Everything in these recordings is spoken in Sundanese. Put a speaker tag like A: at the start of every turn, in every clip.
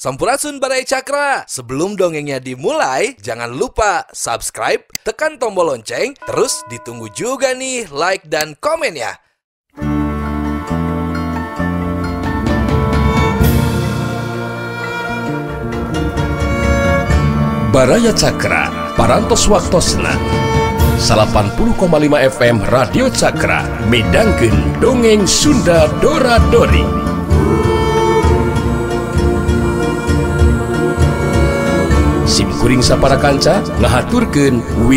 A: Sampurasun Barai Cakra. Sebelum dongengnya dimulai, jangan lupa subscribe, tekan tombol lonceng, terus ditunggu juga nih like dan komen ya. Baraya Cakra, Parantos Waktosna. 80,5 FM Radio Cakra, Medangkin, Dongeng Sunda Dora Dori. para kanca ngaaturkennggu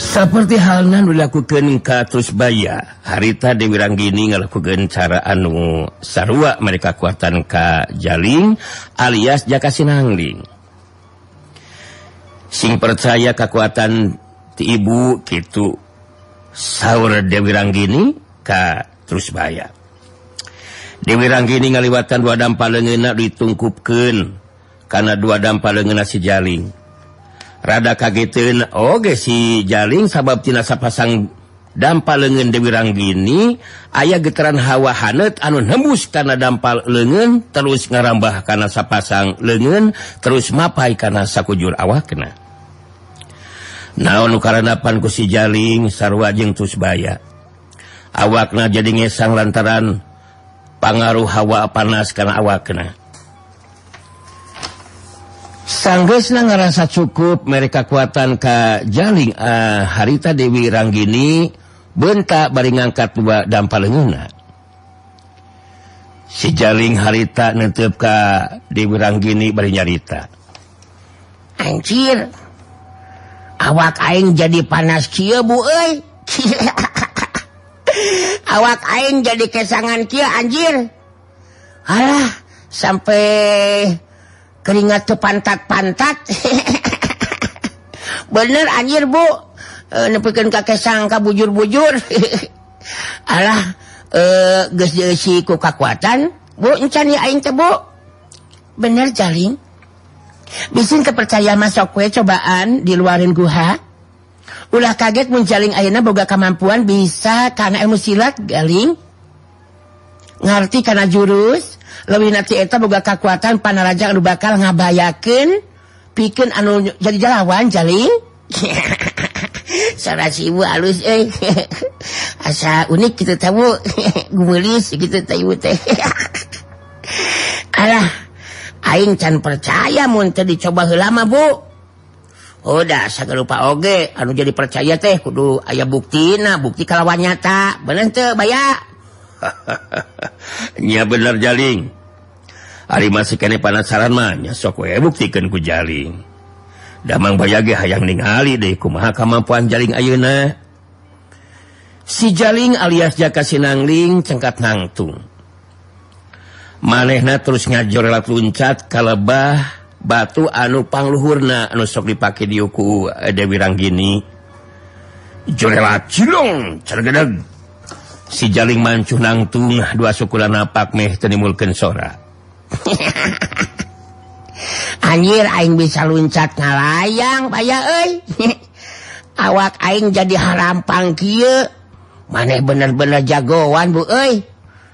A: seperti halbaya hari derang gini nga cara anuwak mereka kekuatan Kaling alias jakasi nangling sing percaya kekuatan ti ibu gitu sau demirang gini Kak terus bayar dimirang gini ngaliatkan dua damp legenak ditungkupkan karena dua dampa lengen si jaling rada kagettin si jaling sabab Tisa pasang dampa lengen demirang gini ayaah getaran hawa hanet anu nebus karena dampak lengen terus ngarammbah karenasa pasang lengen terus mapai karena saku juul awak kena napanku siling Sarrwaajeng Tusbaya awakna jadinya sang lantaran pangaruh hawa panas karena awakna sang ngerasa cukup mereka ku ke ja harita Dewiranggini bent bar ngangkat damp siling harita upkah dibirangginni beri nyarita
B: Anjir awak aing jadi panas Ki awaking jadi kesangan Ki Anjr Allah sampai keringat tuh pantatpantat bener anjir Bu e, nepi ka keangka bujur-bujur Allah e, kekuatan Bu bener jaing mis bikin kepercayaan sowee cobaan diluarin Guha ulah kaget menjaling airnya boga kemampuan bisa karena ilemos silat galing ngerti karena jurus lebih nanti itu boga kekuatan panahraja lu bakal ngabayakin bikin anu jadi jalanwan jaling salahbuk alus eh asa unik kita tahu gitu a can percayadico lama Bu udah saya lupa oge Aduh jadi percaya teh kudu ayaah bukti na bukti kawan nyata be bay
A: bener jaling hari masih panasarannya buktikan ku daang bayage hayang dehku maha kemampuanling auna si jaling alias jaka nangling cengkat nangtung maneh terus nga loncat kalahh batu anu pangluhurna nusok dipakai diuku adarang ginicu na dua sukula napakra
B: Aning bisa loncat nga layang awak jadi harampang maneh bener-bener jagoan Bui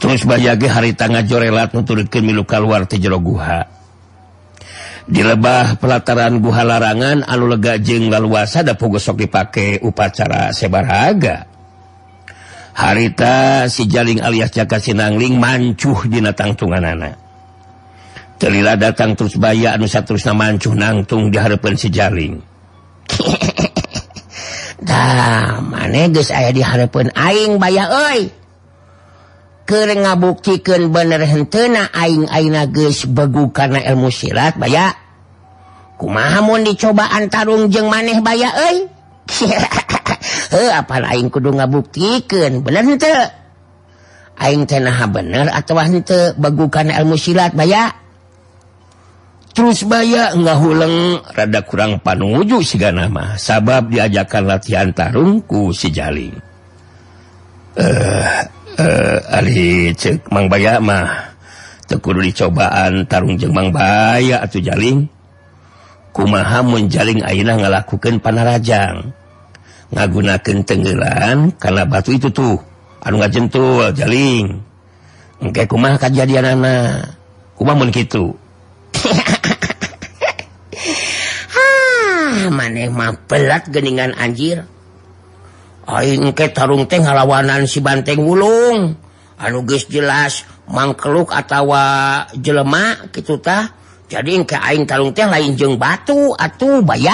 A: terus bayagi haritjorelat untuk dikemiluka luarro dilebah pelataran buha larangan au legajeng laluas ada pugo sopipak upacara sebahaga harita si jaling aliaah cakaangngling mancuh Diatangtungan Celira datang terus bayaya terusnya mancuh nangtung di Harpan si jaring
B: man aya di Harpun aing baya oi punya ngabuktiikan benertennaing begu karena ilmu silat bay kumamon dicoan tarung je maneh baya apa ku ngabuktkan beneringaha bener atau karena ilmulat
A: terus baya nggak huleng rada kurang panuh uju si nama sabab diajkan latihantarrungku sejalin eh punya eh, ah ce mangkur cobaan tarung jembang baya atau jaling kumaha menjaling airah lakukan panajang ngagunaken tenggean karena batu itu tuh anu nggak jentul jaling e kuma jadidianma gitu
B: man pelat genngan anjir rungng halawanan Sibanteng Wulung anuges jelas mangkluk atawa jelemak gitu ta jadi tang lainjeng batu atuh bay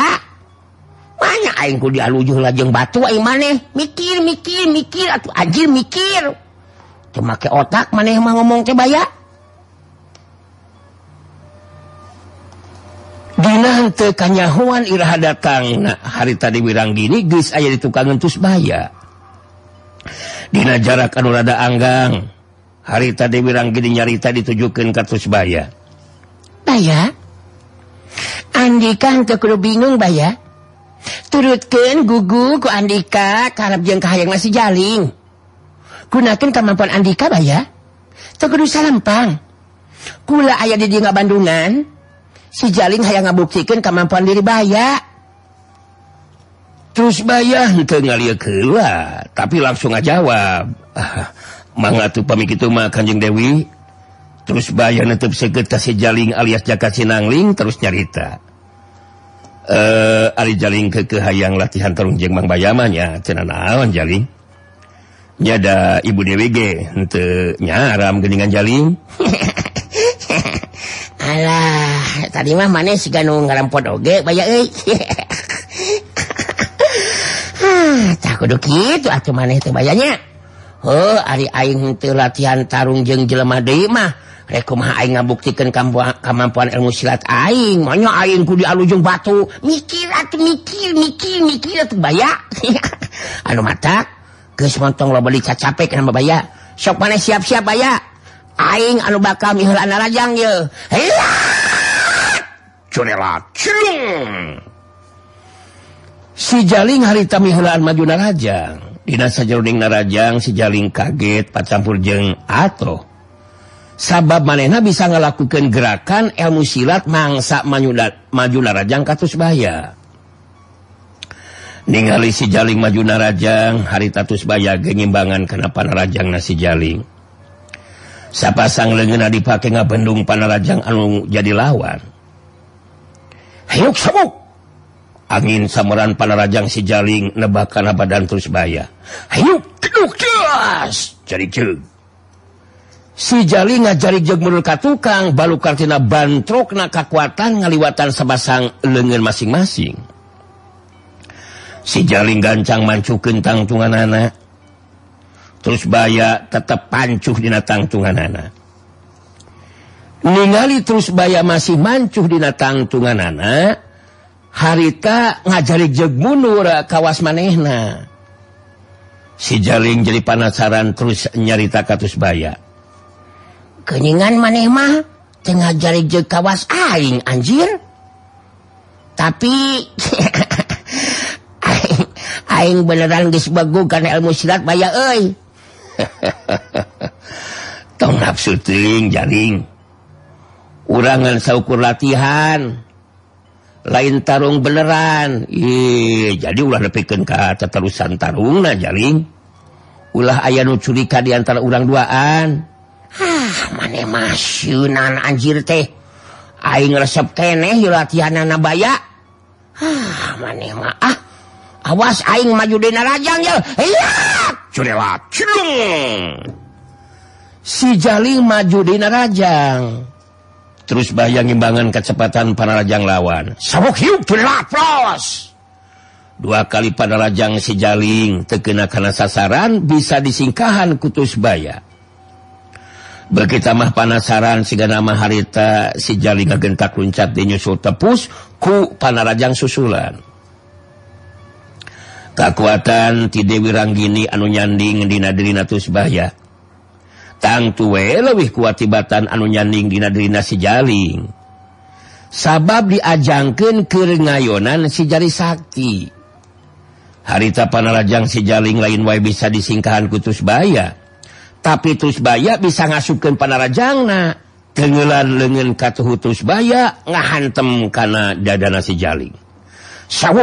B: banyakku diajulahng batu maneh mikir mikir mikir ajir mikir cummakai otak manehmah ngomong kebaak
A: harita dibirang gini aya diukan untuk baya jarakanrada Anggang harita dibirang gini nyarita ditujukan Katus baya
B: Andikan bingung baya turut guguika jengka yang masih gunakan kemampuan Andika baya lampang pu ayaah diga Bandunan hanya ngabukktiikan kemampuan diri baha
A: terus bayah ngalia keluar tapi langsung nga jawab man tuh pami gitu makanjeng Dewi terus bayar tetap sekretasi jaling alias jakat Sinangngling terus nyarita alih eh, jaling ke kehaang latihan terusun jeang bayamnyanya ada ibugenya haram Geningan jaling hehe
B: lah tadi mah man sihung nga ogeuh itu bayanya Ariing latihan taung jelelmamahum ngabuktikan kemampuan elmu silat aing ngonnya kudi alujung batu mikira mikir mi mi tuh an mata Krirismontong lo beli ca capek sok mana siap-siap ya si hari majunajang
A: dinassaing Narajang siling kagetempat campurng atau sabab Mana bisa melakukan gerakan elmu silat mangsayu majunarajang Katusbaya ningali si jaling majunarajang hari Tatus Baya genimbangan Kenapa Raraja nasi jaling saya pasang lengen dipakai nga bendung Panjang anu jadi lawan angin samuran panjang sijaling nebakanapa dan terus bay jarika tukang bal Kartina Banrok kekuatan ngaliwatan sepasang lengan masing-masing si jaling gancang mancu kentang cungan anak baya tetap pancuh diatangtungan ningali terus baya masih mancuh diatangtungan anak harita ngajari jeggun kawas manehna si jaringje panasaran terus nyarita katus
B: bayakenan manemahjarikawasing Anjir tapiing beneranbegu karena il musirarat bayai
A: ha to jaring urangan skur latihan lain tarung beran jadi udah lebih keterusantarrung jaring ulah ayat curika diantara urang duaan ah, manasunan Anjir
B: tehing resep keti na awasing maju dejang ya
A: sijaling maju di Rajang terus bayang mbangngan kecepatan parajang lawan dua kali pada Rajang sijaling tekena karena sasaran bisa disingngkahan Kutus baya beritamah panasaran siga nama Harta sijaling gagentak runncat dinysul tepus ku panajang sussulan kekuatan tidak wirang gini anu nyaning di Nadinatusbaya tang lebih kuatibatan anu nyading didinasijaling sabab diajanken kiri ngayyonan sijarri Sakti harita panjang sijaling lain-wa bisa disingngkahan Kutus baya tapi terusbaa bisa ngasuke Panarajangna keular legen katuh hutus baya ngahanm karena dada nasijaling Ah,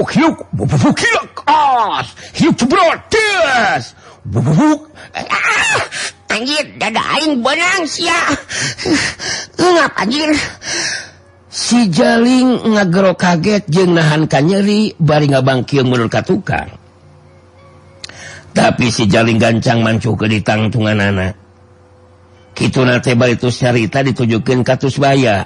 A: r si jaling ngager kaget je nahankan nyeri baring Abbang Ki menurut Katukan tapi si jaling gancang mancu ke diangtungan anak Ki naba itu syrita ditujkin katus bayaha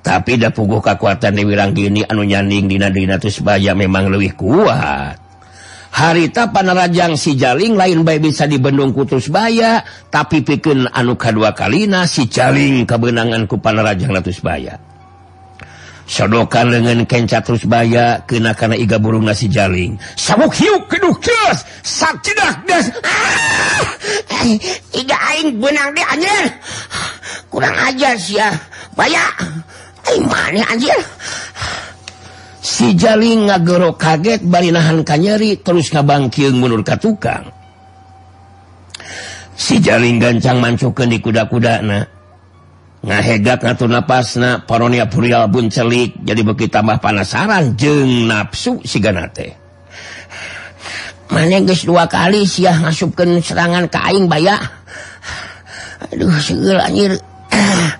A: tapi udah puguh kekuatan di wirang gini anu nyaning di Ditus Baya memang lebih kuat harita panjang si jarling lainba bisa dibeung Kutus baya tapi pikin anuka dua kalina si jaring ke benanganku panjang latus Baya sodokan dengan kenca terus baya kena karena iga burung ngasih jarling sabuk hiuk ah!
B: eh, kurang aja sih banyak
A: silingok kaget balinahanka nyeri terus nabangurka tukang si jalin gancang mancukan di kuda-kudaga pero pun celik jadi be tambah panasaran jeng nafsu siganate
B: man guys dua kali siang masukkan serangan kain baya Aduh segelnyirha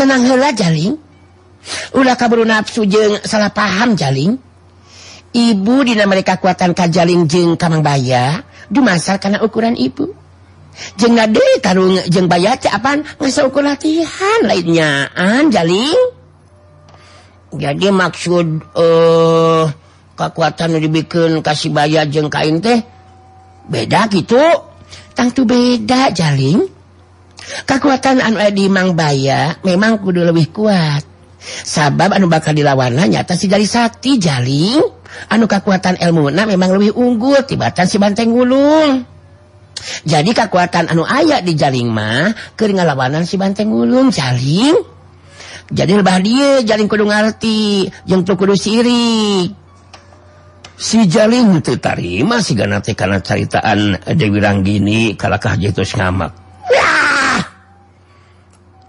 B: ka nafsu salah paham jaling ibu di mereka kekuatan jaling jeng karena baya di masa karena ukuran ibu je de karung jenganuku latihan lainnya jadi maksud eh kekuatan lebih bikin kasih baya jeng kain teh beda gitu tangtu beda jaling kekuatan anu aya di Mabaya memang kudu lebih kuat sabab anu bakal di lawana nyata si dari Sakti jaling anu kekuatan ilmuna memang lebih unggur tibatan sibanteng gulung jadi kekuatan anu ayat di Jaing mah keringa lawanan sibanteng gulung saling jadiba jaring Kuung Alti je Kudu si
A: itu tarima si karena caritaan aja bilang gini kakah ja itusnyamak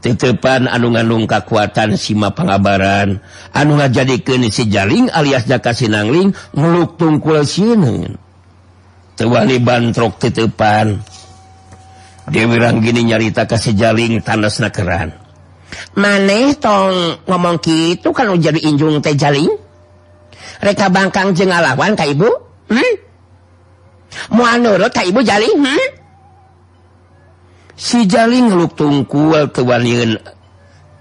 A: ketepan anunganung kekuatan simak pengabaran anungan jadi ke si jarling alias jakasi nanglingkulrok kepan dia bilang gini nyarita kasih jaling tan naan
B: maneh tong ngomong gitu kalau jadi injung tehlingreka Bangkan je ngalawan kaybu Ibu hmm? jaing hmm?
A: silinluktung kual kewali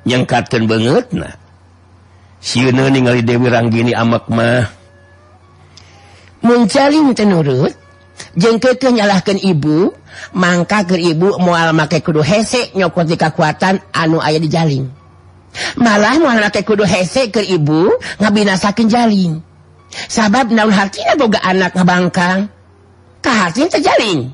A: yang katen banget dewii a
B: menjalin penurut jengke kenyalahkan ibu Maka ke ibu muamak kudu hesek nyokot di kekuatan anu ayah dijalin malah mau kudu hesek ke ibu nga binakan jalin sahabathati anakka kehatijalin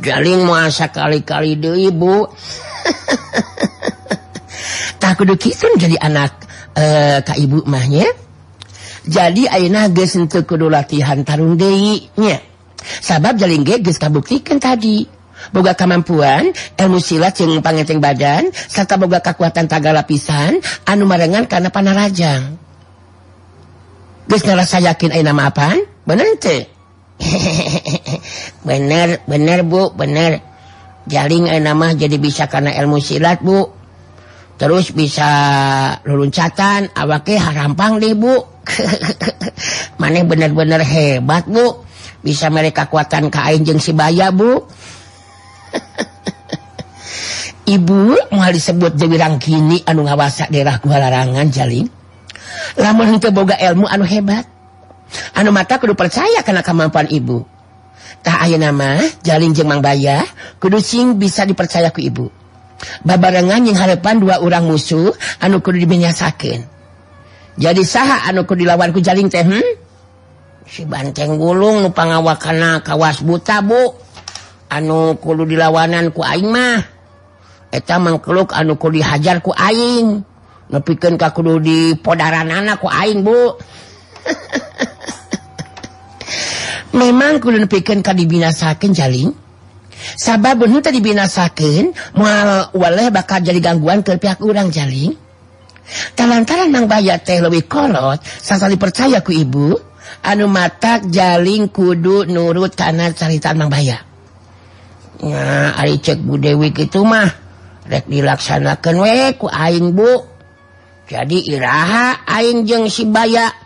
B: mua sekali-kali ibu tak menjadi anak eh, Ka ibu rumahnya jadi latihannya sabab buktikan tadi Boga kemampuan ilmu sila ci pane badan serta boga kekuatantgal lapisan anu merengan karena panah lajang saya yakinan beencek hehe bener bener Bu bener jaring nama jadi bisa karena ilmu silat Bu terus bisa luluncatan awa harampang Ibu maneh bener-bener hebat Bu bisa mereka ku kain jeng sibaya Bu ibu mau disebut jabirang gini anu ngawasa daerah gua larangan jaing lama ke boga ilmu anu hebat an mata kudupercaya karena kemampuan ibu tak air nama jalin Jeang bayah Kudu sing bisa dipercayaku ibu babarengan yang halepan dua orang musuh anu diyaksakin jadi sah anuku dilawanku jalin gulungwakkawas anukulu di lawanan kumah mangkluk anuku dihajarkuingpi di podran anakkuing bu ha memang kudu pikah di binasakin jaling sata dibinaasakin waleh bakar jadi gangguan ke pihak urang jaling tan-arandang banyaka teh lebih kolot salah dipercayaku Ibu anu mata jaling kudu nurut tanahcari tanah bahya nah cek Budewi itu mah dilakanaakankuing Bu jadi Iha Ajeng hibayaan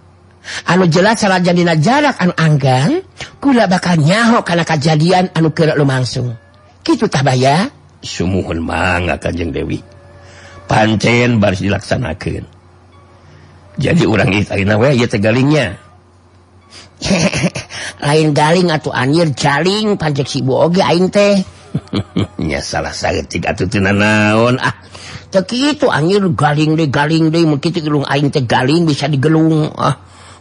B: anu jelas salah jadidina jarakan Angganggula bak anyahu karena kejadian anukira lumangsung
A: tabyajeng dewi pancen barus dilakana jadi orang itu
B: lain galing atau ah. anir galing pank sige teh
A: salah sakit
B: naoninginging bisa digelung ah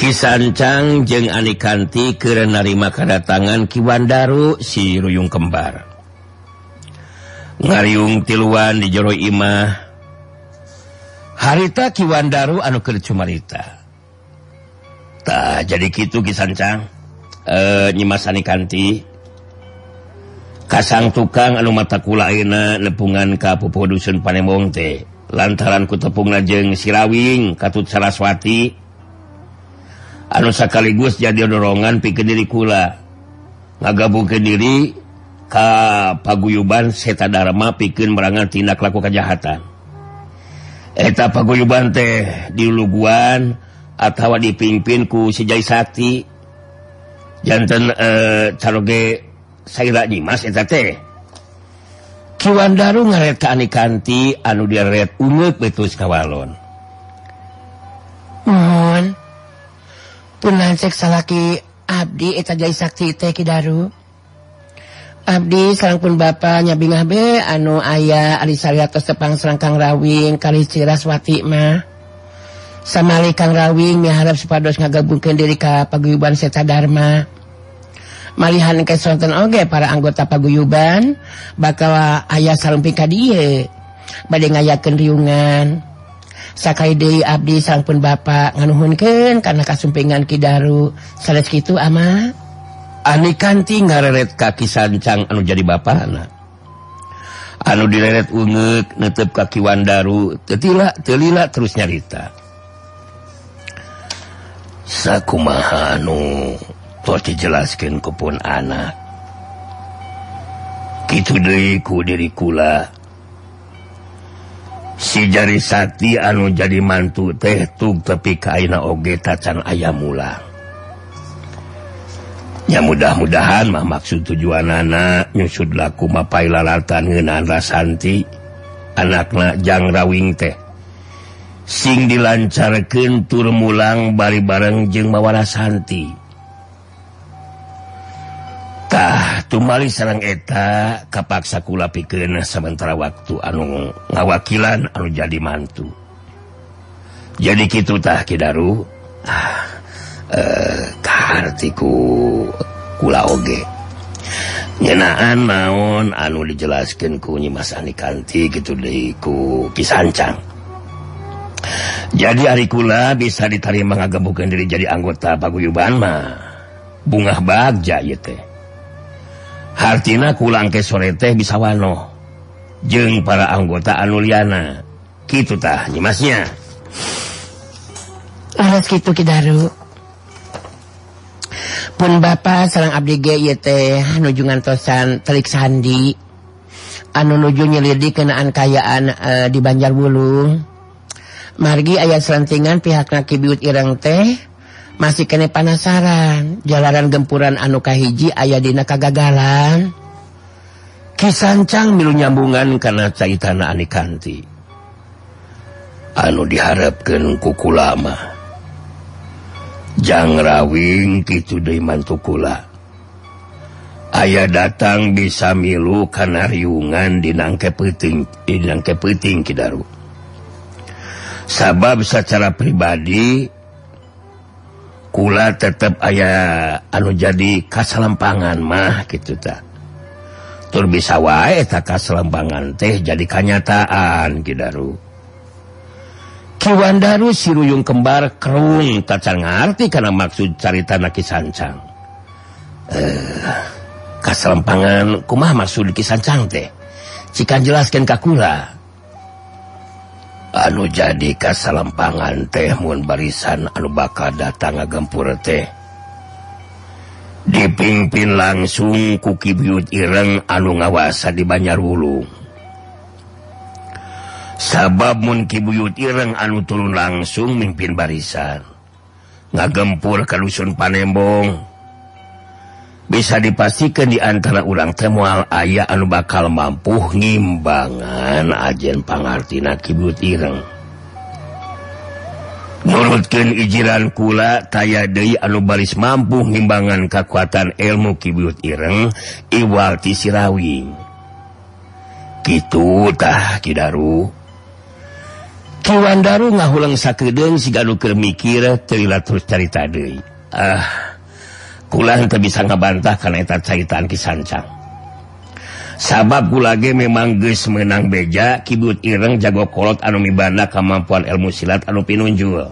A: Kisancang jeung annikti ke naima kedatangan Kiwandaru siuyung Kembartilan di Joromah harita Kiwand Daru anu kecumarita tak jadi gitu Kisancang e, nyimasti Kaang tukang a matakula enak nepungan kapsun Pane lantaran ku tepung ngajeng sirawing Katut Saraswati sekaligus jadi orongan pikir diri kula ngaga buki diri Kapaguyuban seta Dharma pikin merangan tindak laku kejahatanetaguyuban teh di uluguan atautawa dipimpinku sejai sati jantange eh, cureti anu dia umttus kaon
B: mohon Abdi Abdi sarangpun Bapaknyabingbe anu ayah Arisariatos Jepang serangkanng Rawing kali Ciraswamah sama Kang Rawingharap supados ngaga mungkin diri Ka Paguyuban serta Dharma malahan kessonnten oge para anggota paguyuban bakal ayahkadie badkenungan Sakaide Abdi sangpun Bapak nganuhunken karena kasumpingan Ki Daru sala gitu ama
A: aneh kanti ngareret kaki sanng anu jadi bapak anak anu diretget ngetep kakiwan darutelila terusnyaritau jelas ke anak dirikulaku si jarii anu jadi mantu tehtub tepi kaina oge tacan ayam ulangnya mudah-mudahanmah maksud tujuan anak nyusudlah kumapai laratan Santi anakaknyajangrawing teh sing dilancarken tur mulang Balbareng jeung mawa Santi. tumali serang eta kepaksa kula pikrina sementara waktu anu ngawakilan anu jadi mantu jadi gitutah Kiuiku ah, eh, Oge nyaan naon anu dijelaskan kunyi masaani kanti gitu diku Kisancang jadi Arikula bisa ditarik mengagakan diri jadi anggota Pakguybana bungah bagja y Arina pulang ke sorete bisa wano je para anggota anuliana Kitahnya
B: pun ba seorang Abdi Gte nujungan Tosan telik sandi anu nuju nyeliddi keaankaan eh, di Banjar bulu margi ayah serlantingan pihak naki biut Irang teh kene panasaran jalanan-gempuran anu Kahiji ayah dina kagagalan
A: kisanancang milu nyambungan karena cair tan kanti anu diharapkan kuku lama janganwing ayaah datang bisa milu kanryungan dike sabab secara pribadi yang tetap ayaah anu jadi kasalmpangan mah gitu bisaselemba teh jadi kanyataan Dar kembar karena eh, maksud Ki kasempanganmah masuk di Ki teh jika Jelaskan Kakula anu jadi kasal lempangan tehun barisan al bakar datang gempurte dipimpin langsung kuki buyut ireng anu ngawasa di Banyar Wulung Sababmun ki buyut ireng anu turun langsung mipin barisan ngagempur kalusun panembong. bisa dipastikan dian antara ulang temal ayaan bakal mampu ngimbangan ajenpanggartina kibut ireng mu irankula tay De alubas mampu ngimbangngan kekuatan ilmu kibut irengwaltahlang mikira ce terus ceritaha ke bisangkabantah karena caitaan Kisancang sabab gulage memang guys menang beja kibut ireng jago kolot anu mibana kemampuan ilmu silat Anu pinunjul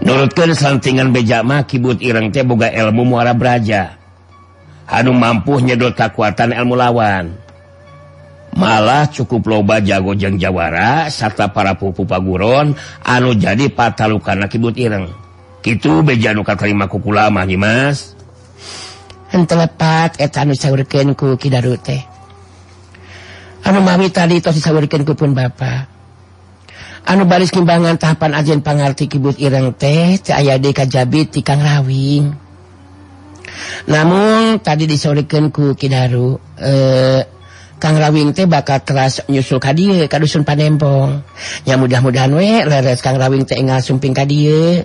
A: menurutkan samtingan bejama kibut Iireng Tga ilmu muara beraja Aduh mampu nyedul kekuatan ilmulawan malah cukup loba jago-jeng Jawara serta para pu-pupagurun anu jadi patal Lukana kibut ireng beja nuuka terima kukulama
B: Maspatku teh anu mawi tadiku pun ba anu bas kembangan tahapan ajen pangalti kibut iireng teh aya de kabit ti Ka namun tadi disolikenku Kidau eh Kawing teh bakat keras nyusul ka kaun panpongnya mudah-mudahan we leret teh nga suping
A: kadie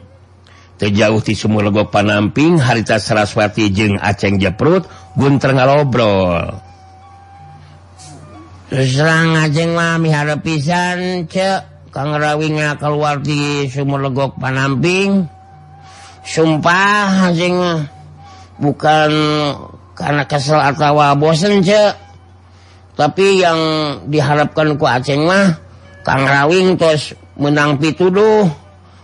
A: jauh di Suur logogok panamping hariitas saraswati jeung Accengja perut Gunter
B: ngalobroljeng mian keluar di Suur Leokk panamping sumpahng bukan karena keseltawa Bo tapi yang diharapkanku Accengmah Kawing ko menang pi tuduh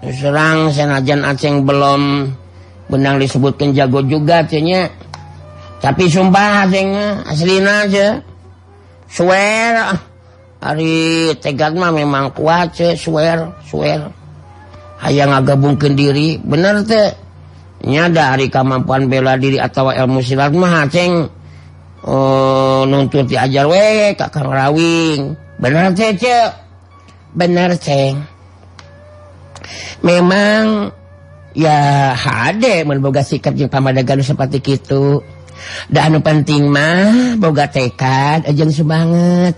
B: Serang sen azan-ng belum benang disebutkan jago juganya tapi sumpah asli aja ah. hari memang kuat aya ngagabungkan diri benernya ada hari kemampuan beladiri atau wa muiraatmahng oh, nontu ajar wawing bener benerng memang ya Hde menmoga sikap je pamadagan seperti gitu danu penting mah Boga tekadangat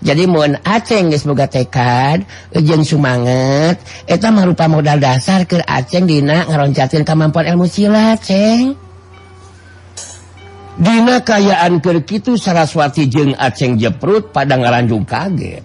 B: jadi mohon Acceng semoga tekadangatam lupa modal dasar ke Acngdina nga kemampuanmuila
A: kayankir saraswati jeng Acceng jeprot pada ngaranju kaget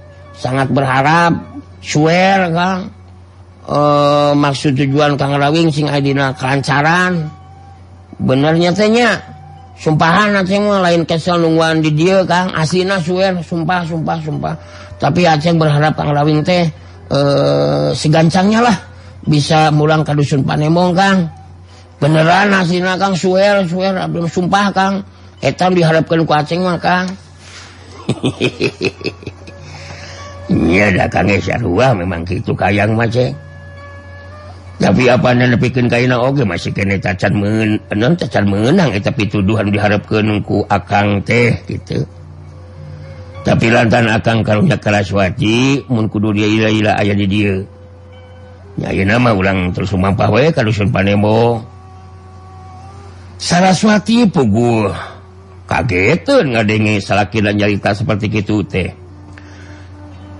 B: sangat berharap suer Ka eh, maksud tujuan Kaing sing Adina kelancaran bener nyatnya sumpahan lain keseln Ka asina su sumpah sumpah sumpah tapi Aceh berharap Ka teh eh, segancnya lah bisa pulang kadusunmpaebong Kang beneran asina Kang su su sumpah Kang etam diharapkan kucing maka
A: memangang mac eh. tapi apa and lebih bikin kain masih ke cacatang ca menang eh, tapi itu Tuhan diharapkanungku akan teh gitu tapi latan akan kalau keraswaci mengkudu dia aya dilang terusswati kaget tuh nggak denge salahkilan jarita seperti itu teh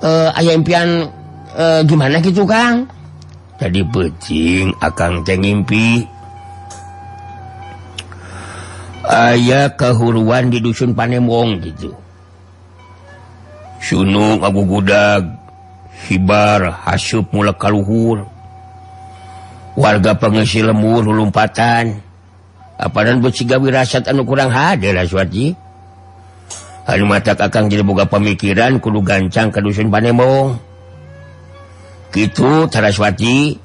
B: Eh, ayam impian eh, gimana gitu Ka
A: tadi becing akan cengimpi ayaah kehuruan di Dusun panem wong gitu Sunung Abubar hasyubkaluhur warga penggeisi lemur hulummpatan apa dan becigabi Ra anu kurang hadir Rawaji mata akan jebuka pemikirankulu gancang banyak gituwati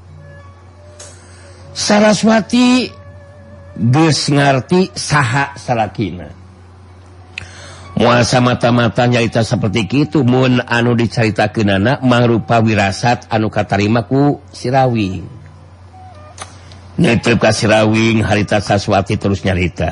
A: Saraswatiti muaasa mata-mata nyarita seperti itupun anu dicaritakin anak magrupa wirasaat anu katarimaku sirawi sawati terus nyarita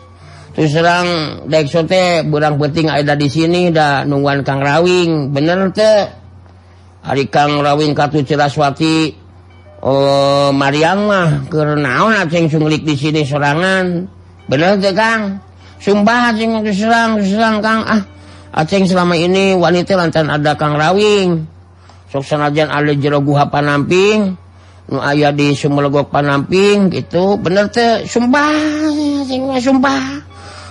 B: Serang Dakxote burang beting ada di sini dan nuwan Kangwing bener hari Kangrawing Katu ceraswati Oh Marymah kenaanlik di sini serangan bener Ka Sumpahrang Ka ah Acng selama ini wanita la ada Kang rawwing soksana ajali jeroha panamping aya di Suumber logok panamping itu bener Sumpah Sumpah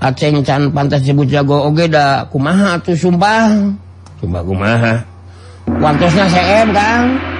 B: Acsenng can pantasbu jago oge da kumaha atu sumpah
A: Sumba gumaha
B: wantusnya seebgang